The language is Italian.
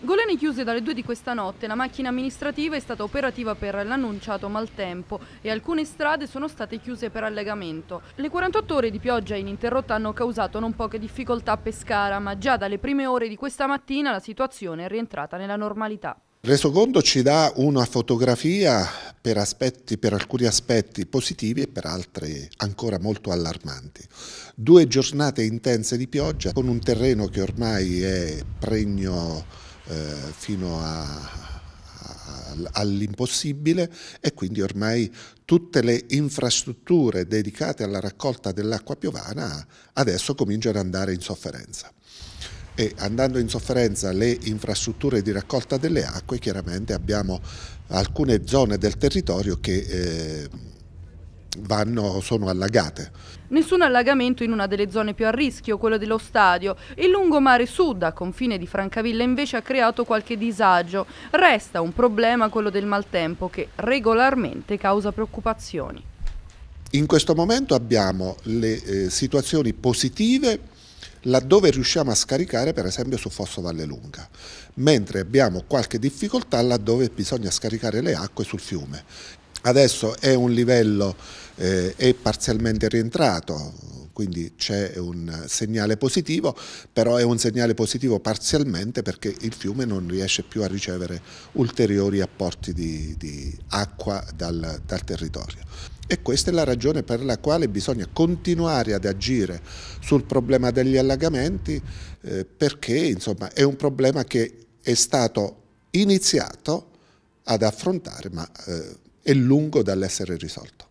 Goleni chiuse dalle 2 di questa notte, la macchina amministrativa è stata operativa per l'annunciato maltempo e alcune strade sono state chiuse per allegamento. Le 48 ore di pioggia ininterrotta hanno causato non poche difficoltà a Pescara, ma già dalle prime ore di questa mattina la situazione è rientrata nella normalità. Il resoconto ci dà una fotografia per, aspetti, per, alcuni aspetti positivi e per altri ancora molto allarmanti. Due giornate intense di pioggia con un terreno che ormai è pregno eh, fino a, all'impossibile e quindi ormai tutte le infrastrutture dedicate alla raccolta dell'acqua piovana adesso cominciano ad andare in sofferenza. E andando in sofferenza le infrastrutture di raccolta delle acque, chiaramente abbiamo alcune zone del territorio che eh, vanno, sono allagate. Nessun allagamento in una delle zone più a rischio, quella dello stadio. Il lungomare sud, a confine di Francavilla, invece ha creato qualche disagio. Resta un problema quello del maltempo che regolarmente causa preoccupazioni. In questo momento abbiamo le eh, situazioni positive laddove riusciamo a scaricare per esempio su Fosso Vallelunga, mentre abbiamo qualche difficoltà laddove bisogna scaricare le acque sul fiume. Adesso è un livello eh, è parzialmente rientrato, quindi c'è un segnale positivo, però è un segnale positivo parzialmente perché il fiume non riesce più a ricevere ulteriori apporti di, di acqua dal, dal territorio. E questa è la ragione per la quale bisogna continuare ad agire sul problema degli allagamenti eh, perché insomma, è un problema che è stato iniziato ad affrontare ma eh, è lungo dall'essere risolto.